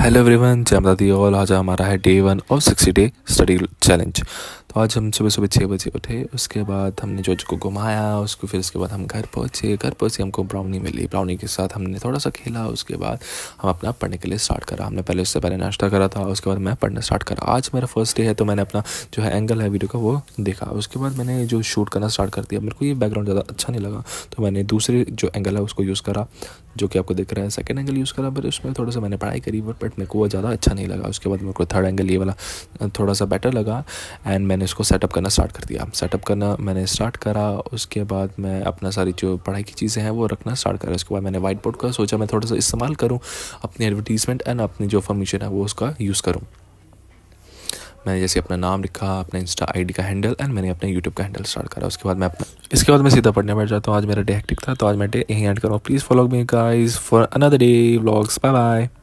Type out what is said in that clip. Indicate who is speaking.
Speaker 1: hello everyone जय माता the all आज हमारा है डे वन और सिक्सटी डे स्टडी चैलेंज तो आज हम सुबह सुबह छः बजे उठे उसके बाद हमने जोज को घुमाया उसको फिर उसके बाद हम घर पहुँचे घर पहुँचे हमको ब्राउनी मिली ब्राउनी के साथ हमने थोड़ा सा खेला उसके बाद हम अपना पढ़ने के लिए स्टार्ट करा हमने पहले उससे पहले नाश्ता करा था उसके बाद मैं पढ़ना स्टार्ट करा आज मेरा फर्स्ट डे है तो मैंने अपना जो है एंगल है वीडियो का वो देखा उसके बाद मैंने जो शूट करना स्टार्ट कर दिया मेरे को ये बैकग्राउंड ज़्यादा अच्छा नहीं लगा तो मैंने दूसरे जो एंगल है उसको यूज़ करा जो कि आपको दिख रहा है सेकंड एंगल यूज़ करा बट उसमें थोड़ा सा मैंने पढ़ाई करी बट मेरे को वो ज़्यादा अच्छा नहीं लगा उसके बाद मेरे को थर्ड एंगल ये वाला थोड़ा सा बेटर लगा एंड मैंने इसको सेटअप करना स्टार्ट कर दिया सेटअप करना मैंने स्टार्ट करा उसके बाद मैं अपना सारी जो पढ़ाई की चीज़ें हैं वो रखना स्टार्ट करा उसके बाद मैंने वाइट बोर्ड का सोचा मैं थोड़ा सा इस्तेमाल करूँ अपनी एडवर्टीज़मेंट एंड अपनी जो फॉर्मेशन है वो उसका यूज़ करूँ मैंने जैसे अपना नाम लिखा अपना इंस्टा आईडी का हैंडल एंड मैंने अपने यूट्यूब का हैंडल स्टार्ट करा उसके बाद मैं अपना इसके बाद मैं सीधा पढ़ने बैठ जाता हूँ आज मेरा डे हेक्टिक था तो आज मैं डे यहीं एंड करूँ please follow me guys for another day vlogs bye bye